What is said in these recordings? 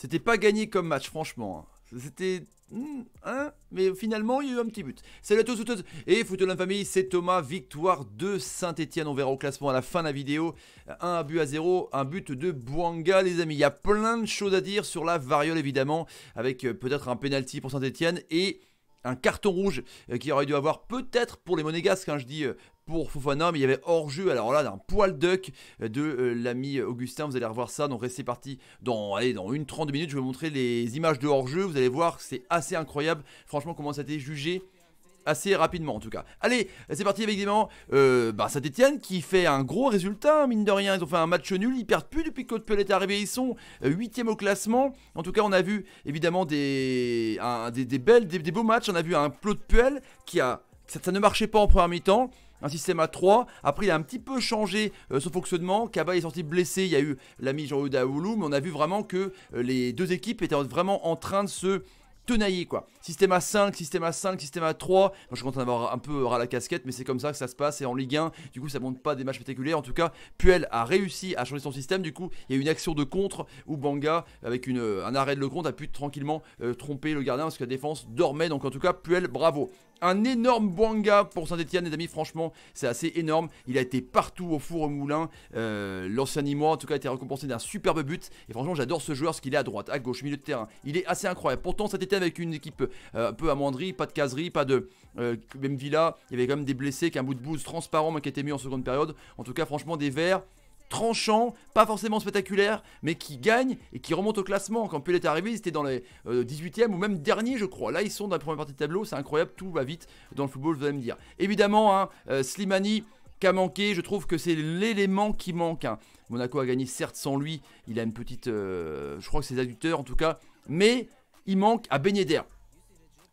C'était pas gagné comme match, franchement. Hein. C'était. Hmm, hein Mais finalement, il y a eu un petit but. Salut à tous, toutes. Et la famille, c'est Thomas. Victoire de Saint-Etienne. On verra au classement à la fin de la vidéo. Un but à 0, un but de Bouanga, les amis. Il y a plein de choses à dire sur la variole, évidemment. Avec euh, peut-être un penalty pour Saint-Etienne et un carton rouge euh, qui aurait dû avoir peut-être pour les monégasques, Quand hein, je dis euh, pour Fofana, mais il y avait hors-jeu, alors là, d'un poil duck euh, de euh, l'ami Augustin, vous allez revoir ça, donc restez parti dans, allez, dans une trente minutes, je vais vous montrer les images de hors-jeu, vous allez voir, c'est assez incroyable, franchement, comment ça a été jugé assez rapidement en tout cas. Allez, c'est parti avec des moments. Euh, bah, Saint-Etienne qui fait un gros résultat, mine de rien. Ils ont fait un match nul, ils perdent plus depuis que Claude Pellet est arrivé. Ils sont huitième au classement. En tout cas, on a vu évidemment des, des, belles, des, beaux matchs. On a vu un plot de Puel qui a. Ça, ça ne marchait pas en première mi-temps un système à 3. Après, il a un petit peu changé euh, son fonctionnement. Kaba est sorti blessé. Il y a eu l'ami Jean-Eude Mais on a vu vraiment que euh, les deux équipes étaient vraiment en train de se tenailler quoi. Système à 5, système à 5, système à 3. Moi, je suis content d'avoir un peu ras la casquette, mais c'est comme ça que ça se passe. Et en Ligue 1, du coup, ça monte pas des matchs spectaculaires. En tout cas, Puel a réussi à changer son système. Du coup, il y a eu une action de contre où Banga, avec euh, un arrêt de Lecomte, a pu tranquillement tromper le gardien parce que la défense dormait. Donc, en tout cas, Puel, bravo un énorme boinga pour Saint-Etienne, les amis. Franchement, c'est assez énorme. Il a été partout au four au moulin. Euh, l'ancien Nîmois, en tout cas, a été récompensé d'un superbe but. Et franchement, j'adore ce joueur, ce qu'il est à droite, à gauche, milieu de terrain. Il est assez incroyable. Pourtant, cet été avec une équipe euh, un peu amoindrie, pas de caserie, pas de euh, même Villa. Il y avait quand même des blessés, qu'un bout de bouse transparent mais qui était été mis en seconde période. En tout cas, franchement, des verts tranchant, pas forcément spectaculaire, mais qui gagne et qui remonte au classement. Quand Pelé est arrivé, ils étaient dans les 18e euh, ou même dernier, je crois. Là, ils sont dans la première partie de tableau, c'est incroyable, tout va vite dans le football, vous allez me dire. Évidemment, hein, euh, Slimani qu'a manqué, je trouve que c'est l'élément qui manque. Hein. Monaco a gagné certes sans lui, il a une petite, euh, je crois que ses adducteurs en tout cas, mais il manque à baigner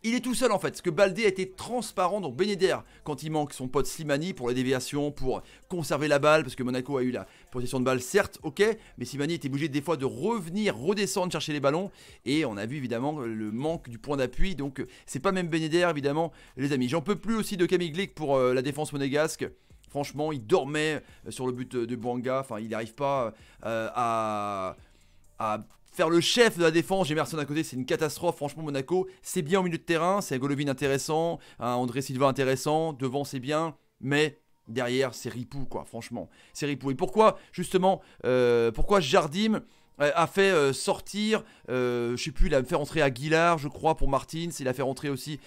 il est tout seul en fait, ce que Baldé a été transparent, donc Beneder, quand il manque son pote Slimani pour la déviation, pour conserver la balle, parce que Monaco a eu la possession de balle, certes, ok, mais Slimani était obligé des fois de revenir, redescendre, chercher les ballons, et on a vu évidemment le manque du point d'appui, donc c'est pas même Beneder évidemment, les amis. J'en peux plus aussi de Camille Glick pour euh, la défense monégasque. Franchement, il dormait euh, sur le but de Bouanga, enfin il n'arrive pas euh, à faire le chef de la défense. j'ai Jemerson à côté, c'est une catastrophe. Franchement, Monaco, c'est bien au milieu de terrain. C'est Golovin intéressant, hein, André Silva intéressant. Devant, c'est bien. Mais derrière, c'est ripou, quoi, franchement. C'est ripou. Et pourquoi, justement, euh, pourquoi Jardim euh, a fait euh, sortir, euh, je sais plus, il a fait rentrer Aguilar, je crois, pour Martins. Il a fait rentrer aussi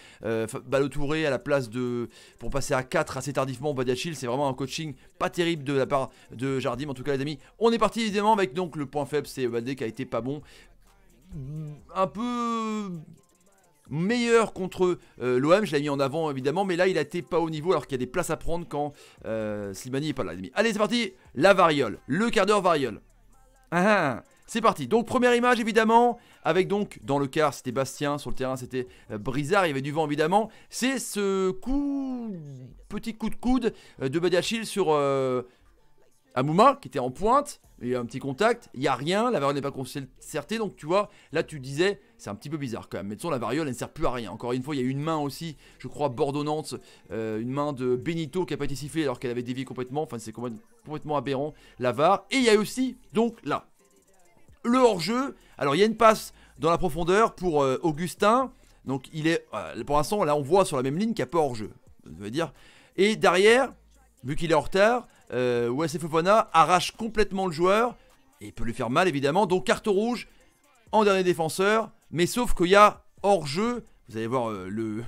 Balotouré à la place de. pour passer à 4 assez tardivement Badiachil. C'est vraiment un coaching pas terrible de la part de Jardim. En tout cas, les amis, on est parti évidemment avec donc le point faible, c'est Valdé qui a été pas bon. Un peu meilleur contre l'OM. Je l'ai mis en avant évidemment, mais là il a été pas au niveau alors qu'il y a des places à prendre quand Slimani est pas là. les amis. Allez, c'est parti, la variole, le quart d'heure variole. ah, ah. C'est parti. Donc première image évidemment, avec donc dans le quart c'était Bastien, sur le terrain c'était euh, Brizard, il y avait du vent évidemment. C'est ce coup, petit coup de coude euh, de Badiachil sur euh, Amouma qui était en pointe. Il y a un petit contact, il y a rien, la variole n'est pas concertée, donc tu vois, là tu disais, c'est un petit peu bizarre quand même. Mais de toute la variole, elle ne sert plus à rien. Encore une fois, il y a une main aussi, je crois, bordonnante, une main de Benito qui n'a pas été sifflée alors qu'elle avait dévié complètement. Enfin, c'est complètement aberrant, la VAR. Et il y a aussi, donc là, le hors-jeu. Alors il y a une passe dans la profondeur pour euh, Augustin. Donc il est. Euh, pour l'instant, là on voit sur la même ligne qu'il n'y a pas hors-jeu. dire. Et derrière, vu qu'il est en retard, euh, Fofana arrache complètement le joueur. Et peut lui faire mal évidemment. Donc carte rouge en dernier défenseur. Mais sauf qu'il y a hors-jeu. Vous allez voir euh, le,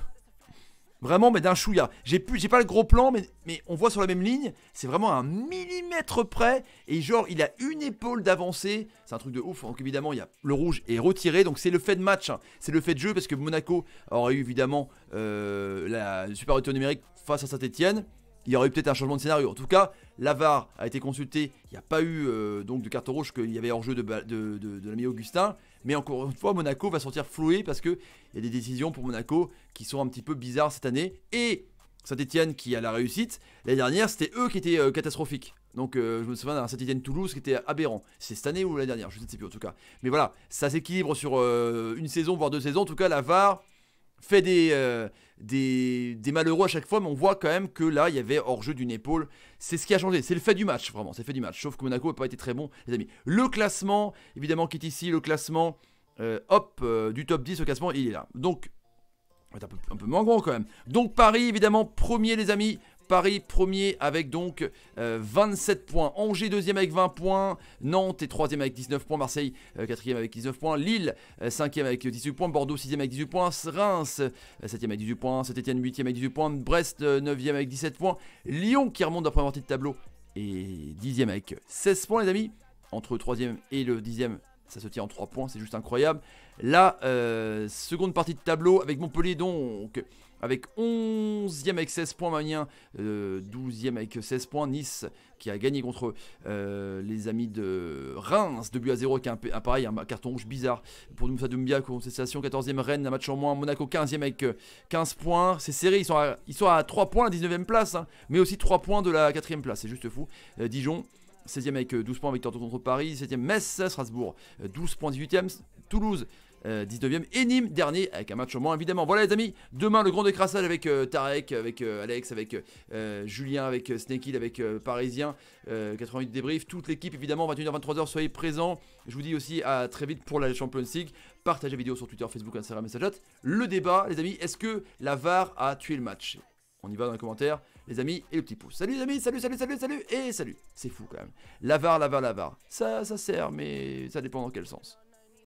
Vraiment, mais d'un chouïa. J'ai pas le gros plan, mais, on voit sur la même ligne, c'est vraiment un millimètre près. Et genre, il a une épaule d'avancée. C'est un truc de ouf. Hein. Donc évidemment, il le rouge est retiré. Donc c'est le fait de match. Hein. C'est le fait de jeu parce que Monaco aurait eu évidemment euh, Super Retour numérique face à Saint-Etienne il y aurait peut-être un changement de scénario. En tout cas, l'avare a été consulté. Il n'y a pas eu euh, donc de carte rouge qu'il y avait en jeu de, de, l'ami Augustin. Mais encore une fois, Monaco va sortir floué parce qu'il y a des décisions pour Monaco qui sont un petit peu bizarres cette année. Et Saint-Etienne qui a la réussite. L'année dernière, c'était eux qui étaient euh, catastrophiques. Donc euh, je me souviens d'un Saint-Etienne-Toulouse qui était aberrant. C'est cette année ou l'année dernière, je ne sais plus en tout cas. Mais voilà, ça s'équilibre sur une saison, voire deux saisons. En tout cas, l'avare fait euh, des, des, malheureux à chaque fois, mais on voit quand même que là, il y avait hors-jeu d'une épaule. C'est ce qui a changé. C'est le fait du match, vraiment. C'est le fait du match. Sauf que Monaco n'a pas été très bon, les amis. Le classement, évidemment, qui est ici, le classement, euh, hop, euh, du top 10 au classement, il est là. Donc, un peu, un peu moins grand quand même. Donc, Paris, évidemment, premier, les amis. Paris premier avec donc 27 euh, points. Angers deuxième avec 20 points. Nantes et troisième avec 19 points. Marseille euh, quatrième avec 19 points. Lille euh, cinquième avec 18 points. Bordeaux sixième avec 18 points. Reims septième avec 18 points. Saint-Etienne huitième avec 18 points. Brest neuvième avec 17 points. Lyon qui remonte première partie de tableau et dixième avec 16 points les amis. Entre le troisième et le dixième ça se tient en 3 points, c'est juste incroyable. La seconde partie de tableau avec Montpellier, donc avec 11e avec 16 points, Mamien, 12e euh, avec 16 points, Nice qui a gagné contre euh, les amis de Reims, 2 buts à 0 avec un, pareil, un carton rouge bizarre pour Moussa Doumbia, contestation, 14e Rennes, un match en moins, Monaco 15e avec 15 euh, points, c'est serré, ils sont, à, à 3 points, la 19e place, hein, mais aussi 3 points de la 4e place, c'est juste fou, Dijon. 16e avec 12 points, victoire contre Paris. 7e Metz, Strasbourg 12 points, 18e. Toulouse 19ème. Euh, et dernier, avec un match au moins, évidemment. Voilà, les amis, demain, le grand décrassage avec euh, Tarek, avec euh, Alex, avec Julien, avec Sneaky, avec Parisien, 88 débrief. Toute l'équipe, évidemment, 21h, 23h, soyez présents. Je vous dis aussi à très vite pour la Champions League. Partagez la vidéo sur Twitter, Facebook, Instagram, Snapchat Le débat, les amis, est-ce que la VAR a tué le match on y va dans les commentaires, les amis, et le petit pouce. Salut les amis, salut, salut, salut, salut, et salut. C'est fou quand même. La VAR, la VAR Ça, ça sert, mais ça dépend dans quel sens.